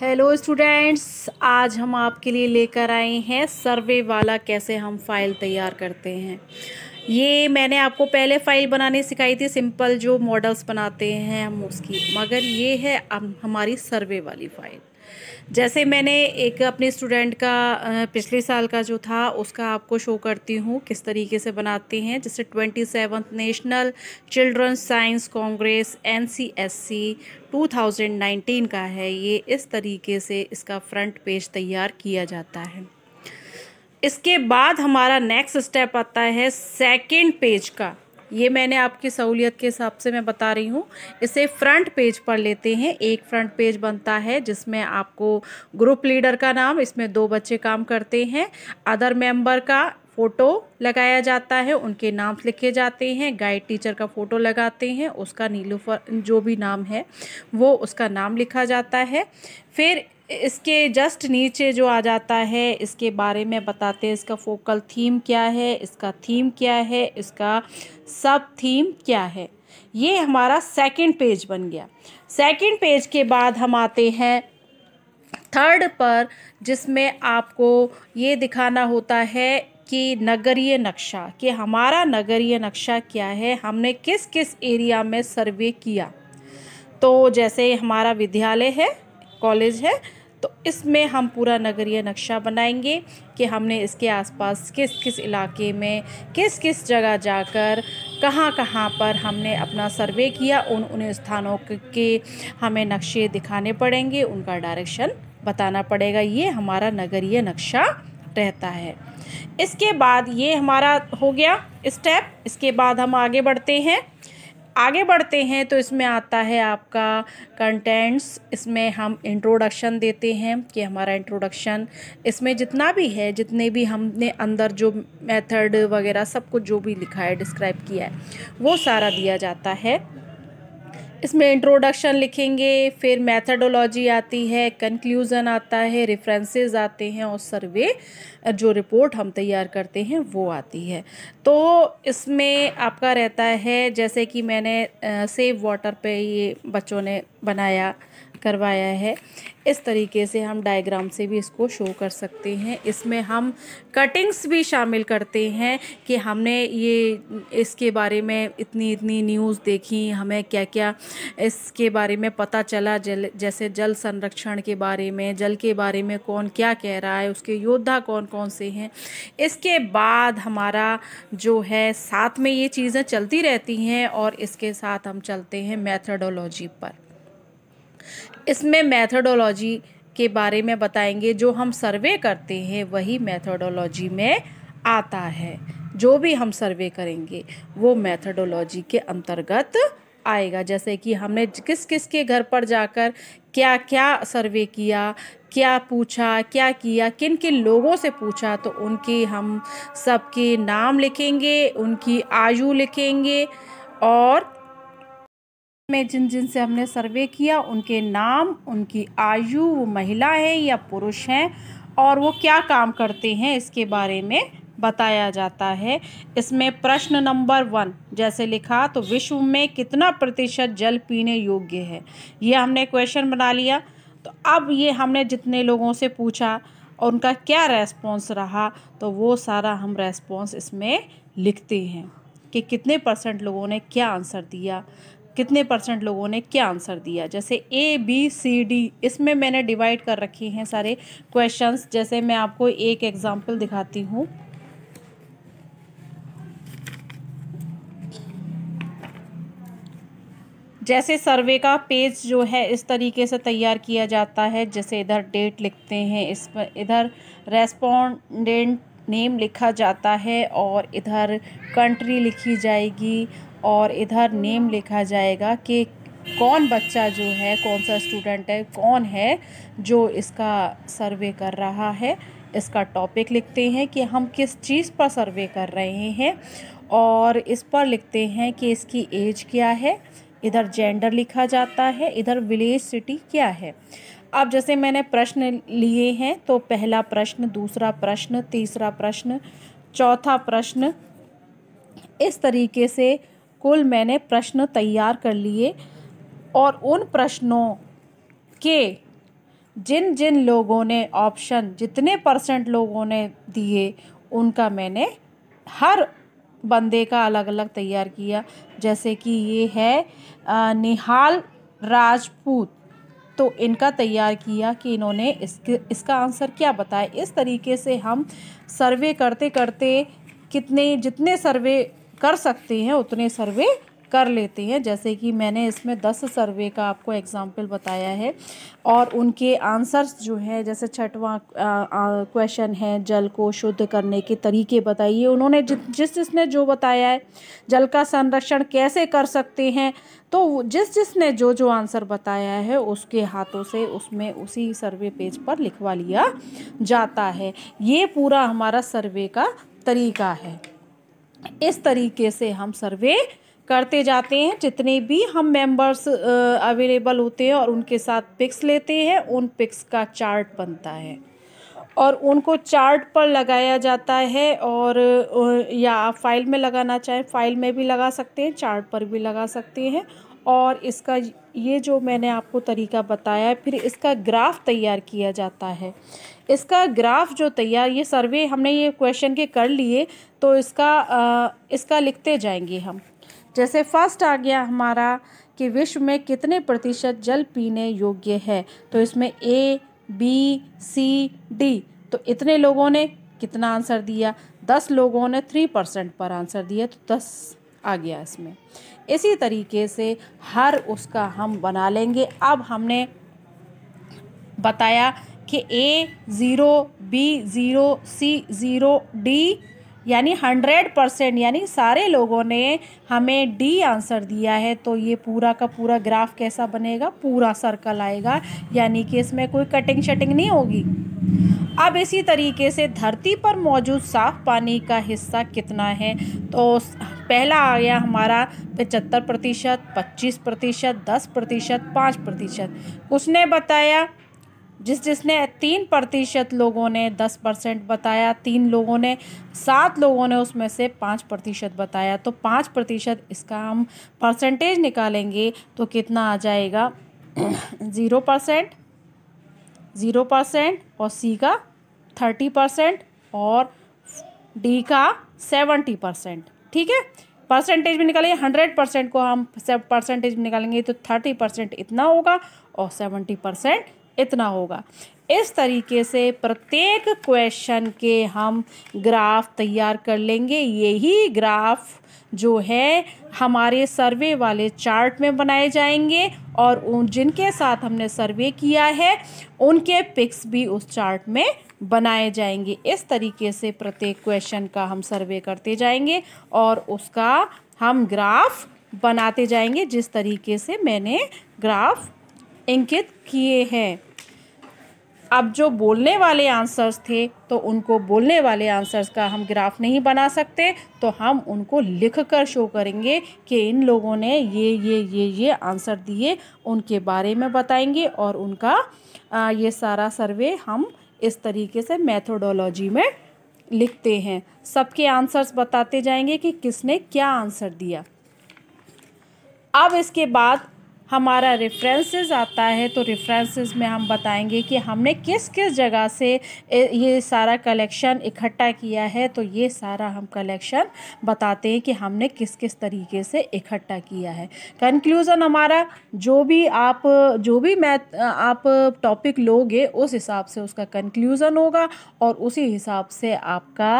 hello students आज हम आपके लिए लेकर आए हैं सर्वे वाला कैसे हम फाइल तैयार करते हैं ये मैंने आपको पहले फ़ाइल बनाने सिखाई थी सिंपल जो मॉडल्स बनाते हैं हम उसकी मगर ये है हमारी सर्वे वाली फ़ाइल जैसे मैंने एक अपने स्टूडेंट का पिछले साल का जो था उसका आपको शो करती हूँ किस तरीके से बनाते हैं जैसे twenty seventh national children science congress N C S C two thousand nineteen का है ये इस तरीके से इसका फ्रंट पेज तैयार किया जाता है इसके बाद हमारा नेक्स्ट स्टेप आता है सेकेंड पेज का ये मैंने आपकी सहूलियत के हिसाब से मैं बता रही हूँ इसे फ्रंट पेज पर लेते हैं एक फ्रंट पेज बनता है जिसमें आपको ग्रुप लीडर का नाम इसमें दो बच्चे काम करते हैं अदर मेंबर का फ़ोटो लगाया जाता है उनके नाम लिखे जाते हैं गाइड टीचर का फ़ोटो लगाते हैं उसका नीलू जो भी नाम है वो उसका नाम लिखा जाता है फिर इसके जस्ट नीचे जो आ जाता है इसके बारे में बताते हैं इसका फोकल थीम क्या है इसका थीम क्या है इसका सब थीम क्या है ये हमारा सेकंड पेज बन गया सेकंड पेज के बाद हम आते हैं थर्ड पर जिसमें आपको ये दिखाना होता है कि नगरीय नक्शा कि हमारा नगरीय नक्शा क्या है हमने किस किस एरिया में सर्वे किया तो जैसे हमारा विद्यालय है कॉलेज है तो इसमें हम पूरा नगरीय नक्शा बनाएंगे कि हमने इसके आसपास किस किस इलाके में किस किस जगह जाकर कहाँ कहाँ पर हमने अपना सर्वे किया उन उन स्थानों के हमें नक्शे दिखाने पड़ेंगे उनका डायरेक्शन बताना पड़ेगा ये हमारा नगरीय नक्शा रहता है इसके बाद ये हमारा हो गया स्टेप इसके बाद हम आगे बढ़ते हैं आगे बढ़ते हैं तो इसमें आता है आपका कंटेंट्स इसमें हम इंट्रोडक्शन देते हैं कि हमारा इंट्रोडक्शन इसमें जितना भी है जितने भी हमने अंदर जो मेथड वगैरह सब कुछ जो भी लिखा है डिस्क्राइब किया है वो सारा दिया जाता है इसमें इंट्रोडक्शन लिखेंगे फिर मैथडोलॉजी आती है कंक्लूज़न आता है रेफरेंसेस आते हैं और सर्वे जो रिपोर्ट हम तैयार करते हैं वो आती है तो इसमें आपका रहता है जैसे कि मैंने सेव वाटर पे ये बच्चों ने बनाया करवाया है इस तरीके से हम डायग्राम से भी इसको शो कर सकते हैं इसमें हम कटिंग्स भी शामिल करते हैं कि हमने ये इसके बारे में इतनी इतनी न्यूज़ देखी हमें क्या क्या इसके बारे में पता चला जल जैसे जल संरक्षण के बारे में जल के बारे में कौन क्या कह रहा है उसके योद्धा कौन कौन से हैं इसके बाद हमारा जो है साथ में ये चीज़ें चलती रहती हैं और इसके साथ हम चलते हैं मैथडोलॉजी पर इसमें मैथडोलॉजी के बारे में बताएंगे जो हम सर्वे करते हैं वही मैथडोलॉजी में आता है जो भी हम सर्वे करेंगे वो मैथडोलॉजी के अंतर्गत आएगा जैसे कि हमने किस किस के घर पर जाकर क्या क्या सर्वे किया क्या पूछा क्या किया किन किन लोगों से पूछा तो उनके हम सबके नाम लिखेंगे उनकी आयु लिखेंगे और में जिन जिन से हमने सर्वे किया उनके नाम उनकी आयु वो महिला है या पुरुष हैं और वो क्या काम करते हैं इसके बारे में बताया जाता है इसमें प्रश्न नंबर वन जैसे लिखा तो विश्व में कितना प्रतिशत जल पीने योग्य है ये हमने क्वेश्चन बना लिया तो अब ये हमने जितने लोगों से पूछा और उनका क्या रेस्पॉन्स रहा तो वो सारा हम रेस्पॉन्स इसमें लिखते हैं कि कितने परसेंट लोगों ने क्या आंसर दिया कितने परसेंट लोगों ने क्या आंसर दिया जैसे ए बी सी डी इसमें मैंने डिवाइड कर रखे हैं सारे क्वेश्चंस जैसे मैं आपको एक एग्जांपल दिखाती हूँ जैसे सर्वे का पेज जो है इस तरीके से तैयार किया जाता है जैसे इधर डेट लिखते हैं इस पर इधर रेस्पोंडेंट नेम लिखा जाता है और इधर कंट्री लिखी जाएगी और इधर नेम लिखा जाएगा कि कौन बच्चा जो है कौन सा स्टूडेंट है कौन है जो इसका सर्वे कर रहा है इसका टॉपिक लिखते हैं कि हम किस चीज़ पर सर्वे कर रहे हैं और इस पर लिखते हैं कि इसकी एज क्या है इधर जेंडर लिखा जाता है इधर विलेज सिटी क्या है अब जैसे मैंने प्रश्न लिए हैं तो पहला प्रश्न दूसरा प्रश्न तीसरा प्रश्न चौथा प्रश्न इस तरीके से कुल मैंने प्रश्न तैयार कर लिए और उन प्रश्नों के जिन जिन लोगों ने ऑप्शन जितने परसेंट लोगों ने दिए उनका मैंने हर बंदे का अलग अलग तैयार किया जैसे कि ये है निहाल राजपूत तो इनका तैयार किया कि इन्होंने इसके इसका आंसर क्या बताया इस तरीके से हम सर्वे करते करते कितने जितने सर्वे कर सकते हैं उतने सर्वे कर लेते हैं जैसे कि मैंने इसमें दस सर्वे का आपको एग्ज़ाम्पल बताया है और उनके आंसर्स जो हैं जैसे छठवा क्वेश्चन है जल को शुद्ध करने के तरीके बताइए उन्होंने जि, जिस जिसने जो बताया है जल का संरक्षण कैसे कर सकते हैं तो जिस जिसने जो जो आंसर बताया है उसके हाथों से उसमें उसी सर्वे पेज पर लिखवा लिया जाता है ये पूरा हमारा सर्वे का तरीका है इस तरीके से हम सर्वे करते जाते हैं जितने भी हम मेंबर्स अवेलेबल होते हैं और उनके साथ पिक्स लेते हैं उन पिक्स का चार्ट बनता है और उनको चार्ट पर लगाया जाता है और या आप फाइल में लगाना चाहें फाइल में भी लगा सकते हैं चार्ट पर भी लगा सकते हैं और इसका ये जो मैंने आपको तरीका बताया फिर इसका ग्राफ तैयार किया जाता है इसका ग्राफ जो तैयार ये सर्वे हमने ये क्वेश्चन के कर लिए तो इसका आ, इसका लिखते जाएंगे हम जैसे फर्स्ट आ गया हमारा कि विश्व में कितने प्रतिशत जल पीने योग्य है तो इसमें ए बी सी डी तो इतने लोगों ने कितना आंसर दिया दस लोगों ने थ्री परसेंट पर आंसर दिया तो दस आ गया इसमें इसी तरीके से हर उसका हम बना लेंगे अब हमने बताया कि A zero B zero C zero D यानी हंड्रेड परसेंट यानी सारे लोगों ने हमें डी आंसर दिया है तो ये पूरा का पूरा ग्राफ कैसा बनेगा पूरा सर्कल आएगा यानी कि इसमें कोई कटिंग शटिंग नहीं होगी अब इसी तरीके से धरती पर मौजूद साफ पानी का हिस्सा कितना है तो पहला आ गया हमारा पचहत्तर प्रतिशत पच्चीस प्रतिशत दस प्रतिशत पाँच प्रतिशत उसने बताया जिस जिसने तीन प्रतिशत लोगों ने दस परसेंट बताया तीन लोगों ने सात लोगों ने उसमें से पाँच प्रतिशत बताया तो पाँच प्रतिशत इसका हम परसेंटेज निकालेंगे तो कितना आ जाएगा ज़ीरो परसेंट ज़ीरो परसेंट और सी का थर्टी परसेंट और डी का सेवेंटी परसेंट ठीक है परसेंटेज भी निकालिए हंड्रेड परसेंट को हम परसेंटेज में निकालेंगे तो थर्टी परसेंट इतना होगा और सेवेंटी परसेंट इतना होगा इस तरीके से प्रत्येक क्वेश्चन के हम ग्राफ तैयार कर लेंगे यही ग्राफ जो है हमारे सर्वे वाले चार्ट में बनाए जाएंगे और उन जिनके साथ हमने सर्वे किया है उनके पिक्स भी उस चार्ट में बनाए जाएंगे इस तरीके से प्रत्येक क्वेश्चन का हम सर्वे करते जाएंगे और उसका हम ग्राफ बनाते जाएंगे जिस तरीके से मैंने ग्राफ इंकित किए हैं अब जो बोलने वाले आंसर्स थे तो उनको बोलने वाले आंसर्स का हम ग्राफ नहीं बना सकते तो हम उनको लिख कर शो करेंगे कि इन लोगों ने ये ये ये ये आंसर दिए उनके बारे में बताएंगे और उनका ये सारा सर्वे हम इस तरीके से मैथोडोलॉजी में लिखते हैं सबके आंसर्स बताते जाएंगे कि किसने क्या आंसर दिया अब इसके बाद हमारा रेफरेंसेस आता है तो रेफरेंसेस में हम बताएंगे कि हमने किस किस जगह से ये सारा कलेक्शन इकट्ठा किया है तो ये सारा हम कलेक्शन बताते हैं कि हमने किस किस तरीके से इकट्ठा किया है कंक्लूज़न हमारा जो भी आप जो भी मैथ आप टॉपिक लोगे उस हिसाब से उसका कंक्लूज़न होगा और उसी हिसाब से आपका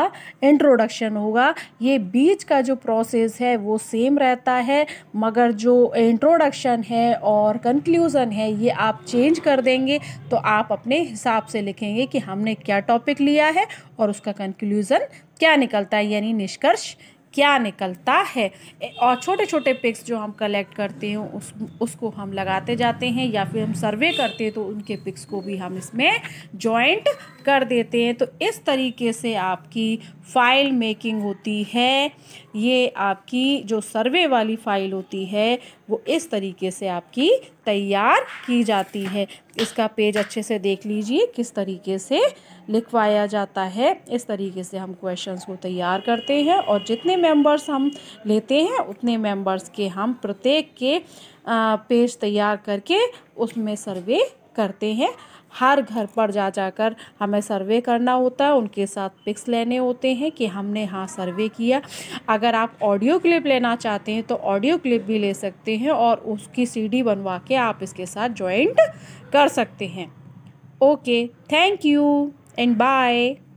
इंट्रोडक्शन होगा ये बीच का जो प्रोसेस है वो सेम रहता है मगर जो इंट्रोडक्शन है है और कंक्लूज़न है ये आप चेंज कर देंगे तो आप अपने हिसाब से लिखेंगे कि हमने क्या टॉपिक लिया है और उसका कंक्लूज़न क्या निकलता है यानी निष्कर्ष क्या निकलता है और छोटे छोटे पिक्स जो हम कलेक्ट करते हैं उस उसको हम लगाते जाते हैं या फिर हम सर्वे करते हैं तो उनके पिक्स को भी हम इसमें जॉइंट कर देते हैं तो इस तरीके से आपकी फाइल मेकिंग होती है ये आपकी जो सर्वे वाली फ़ाइल होती है वो इस तरीके से आपकी तैयार की जाती है इसका पेज अच्छे से देख लीजिए किस तरीके से लिखवाया जाता है इस तरीके से हम क्वेश्चंस को तैयार करते हैं और जितने मेंबर्स हम लेते हैं उतने मेंबर्स के हम प्रत्येक के पेज तैयार करके उसमें सर्वे करते हैं हर घर पर जा जाकर हमें सर्वे करना होता है उनके साथ पिक्स लेने होते हैं कि हमने हाँ सर्वे किया अगर आप ऑडियो क्लिप लेना चाहते हैं तो ऑडियो क्लिप भी ले सकते हैं और उसकी सीडी बनवा के आप इसके साथ ज्वाइंट कर सकते हैं okay thank you and bye